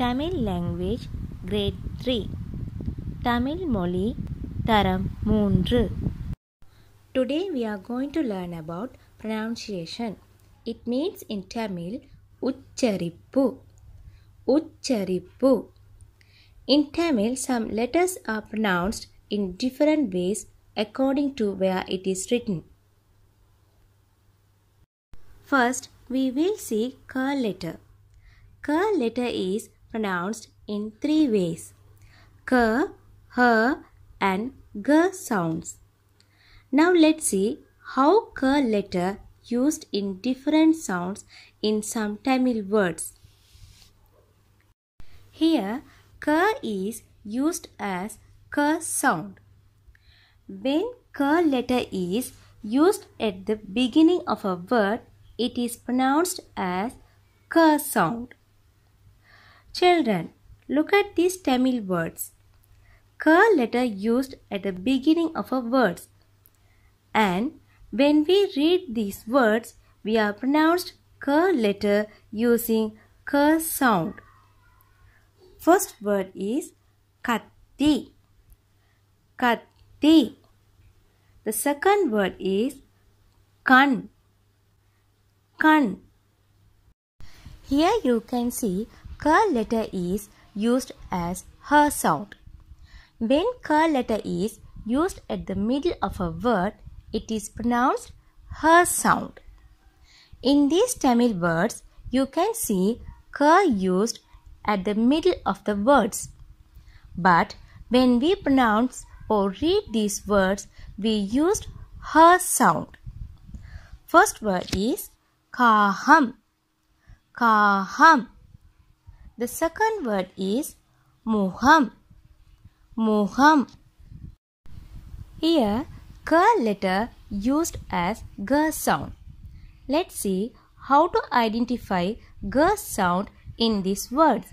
Tamil language grade 3 Tamil மொழி தரம் 3 Today we are going to learn about pronunciation. It means in Tamil உச்சரிப்பு உச்சரிப்பு In Tamil some letters are pronounced in different ways according to where it is written. First we will see curl letter. Curl letter is pronounced in three ways k, h, and g sounds. Now let's see how k letter used in different sounds in some Tamil words. Here k is used as k sound. When k letter is used at the beginning of a word, it is pronounced as k sound. Children, look at these Tamil words. Ka letter used at the beginning of a word. And when we read these words, we are pronounced Ka letter using Ka sound. First word is Katti. Katti. The second word is Kan. Kan. Here you can see Cur letter is used as her sound. When cur letter is used at the middle of a word, it is pronounced her sound. In these Tamil words, you can see cur used at the middle of the words. But when we pronounce or read these words, we used her sound. First word is kaham. Kaham. The second word is moham. Moham. Here, ka letter used as g sound. Let's see how to identify g sound in this word.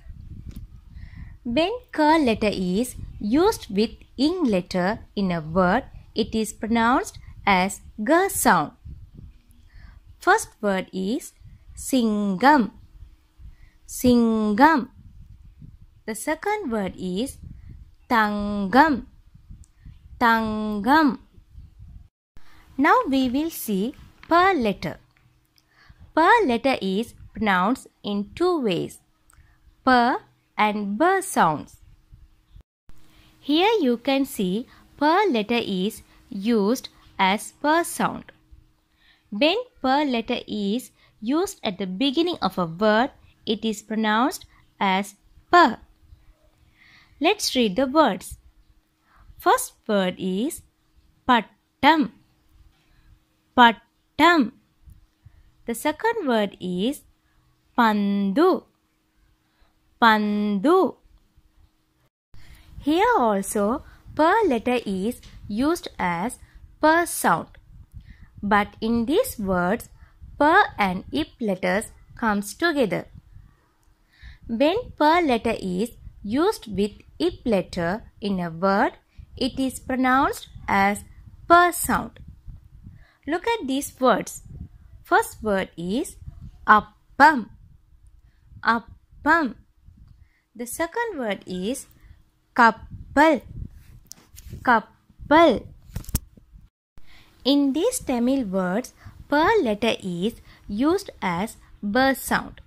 When ka letter is used with ing letter in a word, it is pronounced as g sound. First word is singam. Singam. The second word is Tangam. Tangam. Now we will see per letter. Per letter is pronounced in two ways. Per and bur sounds. Here you can see per letter is used as per sound. When per letter is used at the beginning of a word, it is pronounced as p. Let's read the words. First word is pattam. Pattam. The second word is pandu. Pandu. Here also per letter is used as per sound. But in these words per and ip letters comes together. When per letter is used with ip letter in a word, it is pronounced as per sound. Look at these words. First word is appam. Appam. The second word is kappal. Kappal. In these Tamil words, per letter is used as per sound.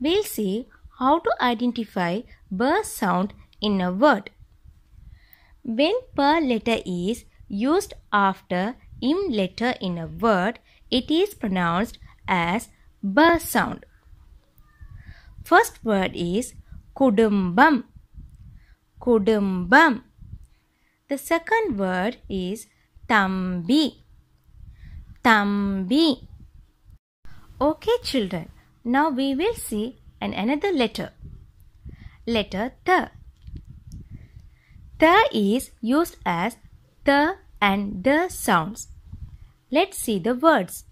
We'll see how to identify b sound in a word. When per letter is used after im letter in a word, it is pronounced as b sound. First word is kudumbam. Kudumbam. The second word is tambi. Tambi. Okay children, now we will see and another letter. Letter th. Th is used as the and the sounds. Let's see the words.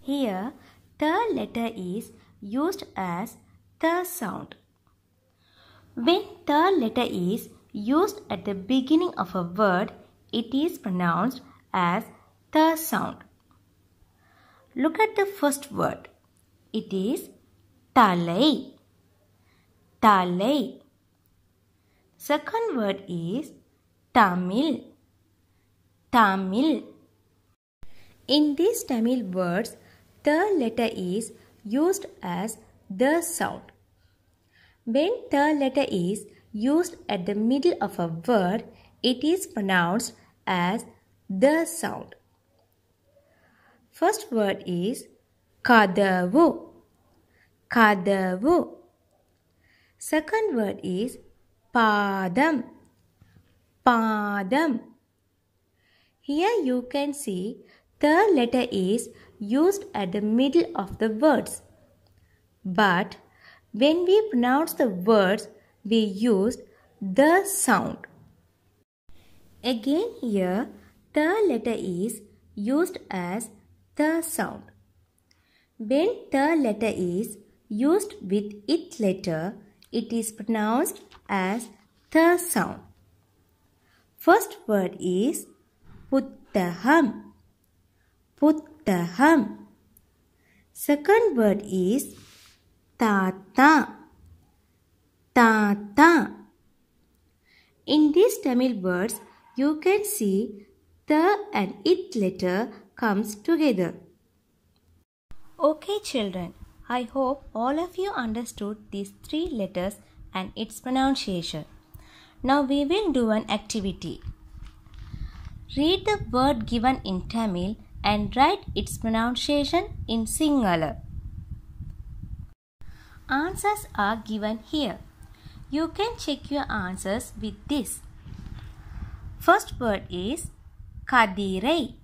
Here, the letter is used as the sound. When the letter is used at the beginning of a word, it is pronounced as the sound. Look at the first word. It is தலை தலை second word is tamil tamil in these tamil words the letter is used as the sound when the letter is used at the middle of a word it is pronounced as the sound first word is kadavu Kadavu. Second word is padam. Padam. Here you can see the letter is used at the middle of the words. But when we pronounce the words, we use the sound. Again here, the letter is used as the sound. When the letter is used with it letter, it is pronounced as the sound. First word is puttaham. Puttaham. Second word is tata. Tata. In these Tamil words, you can see the and it letter comes together. Okay, children. I hope all of you understood these three letters and its pronunciation. Now we will do an activity. Read the word given in Tamil and write its pronunciation in Sinhala. Answers are given here. You can check your answers with this. First word is Kadirai.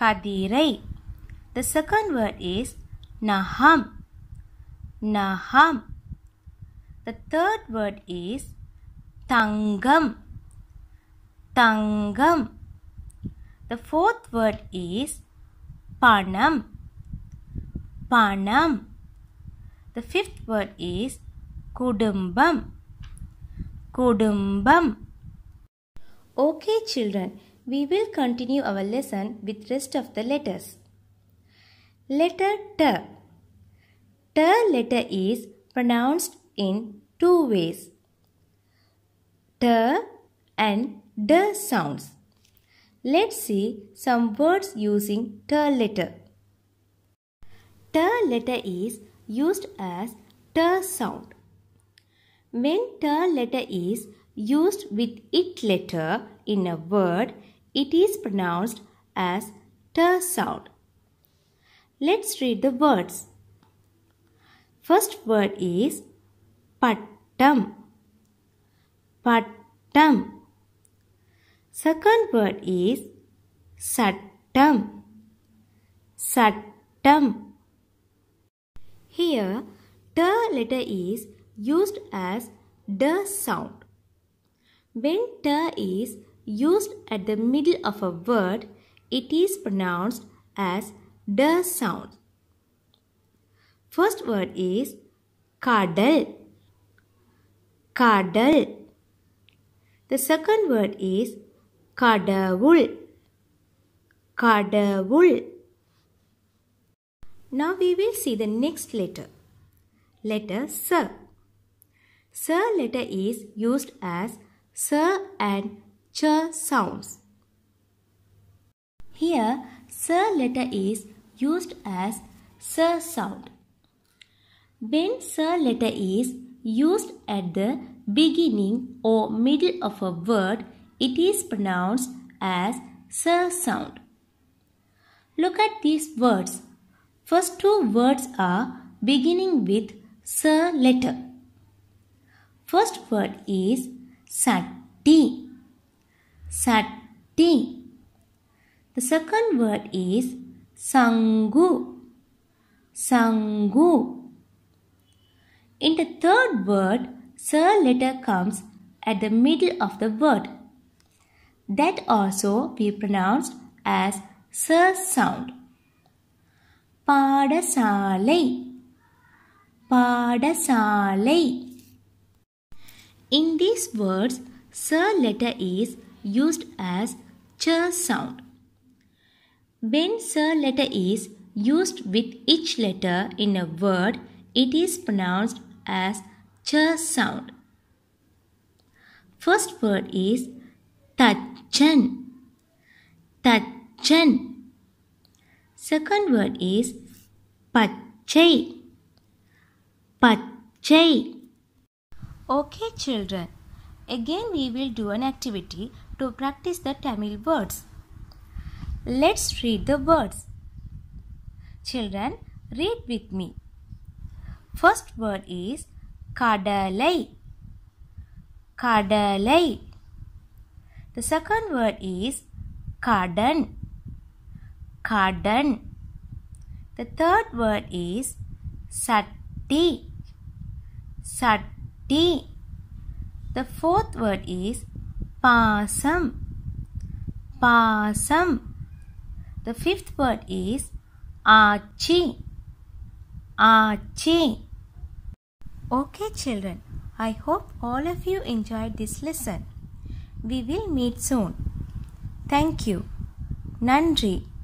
Kadirai. The second word is naham naham the third word is tangam tangam the fourth word is panam panam the fifth word is kudumbam kudumbam okay children we will continue our lesson with rest of the letters Letter T. T letter is pronounced in two ways. T and D sounds. Let's see some words using T letter. T letter is used as T sound. When T letter is used with it letter in a word, it is pronounced as T sound. Let's read the words. First word is pattam. Pattam. Second word is sattam. Sattam. Here, the letter is used as the sound. When the is used at the middle of a word, it is pronounced as the sound. First word is cuddle. Cuddle. The second word is kadavul. Kadavul. Now we will see the next letter. Letter Sir. Sir letter is used as Sir and Ch sounds. Here, Sir letter is used as sir sound. When sir letter is used at the beginning or middle of a word, it is pronounced as sir sound. Look at these words. First two words are beginning with sir letter. First word is sati. Sati. The second word is sangu sangu in the third word sir letter comes at the middle of the word that also we pronounce as sir sound Padasale. Padasale. In these words, sir letter is used as ch sound. When sir letter is used with each letter in a word, it is pronounced as ch sound. First word is tachan. Tachan. Second word is pachai. Pachai. Okay children, again we will do an activity to practice the Tamil words. Let's read the words. Children, read with me. First word is kadalai. Kadalai. The second word is kadan. Kadan. The third word is satti. Satti. The fourth word is pasam. Pasam. The fifth word is Achi. Achi. Okay, children, I hope all of you enjoyed this lesson. We will meet soon. Thank you. Nandri.